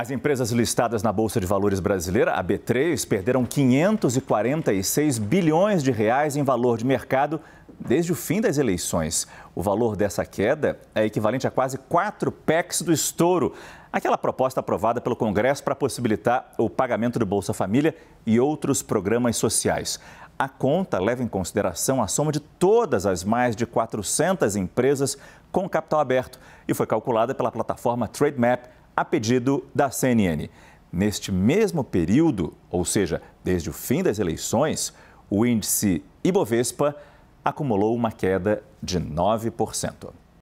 As empresas listadas na Bolsa de Valores brasileira, a B3, perderam 546 bilhões de reais em valor de mercado desde o fim das eleições. O valor dessa queda é equivalente a quase 4 PECs do estouro, aquela proposta aprovada pelo Congresso para possibilitar o pagamento do Bolsa Família e outros programas sociais. A conta leva em consideração a soma de todas as mais de 400 empresas com capital aberto e foi calculada pela plataforma TradeMap a pedido da CNN. Neste mesmo período, ou seja, desde o fim das eleições, o índice Ibovespa acumulou uma queda de 9%.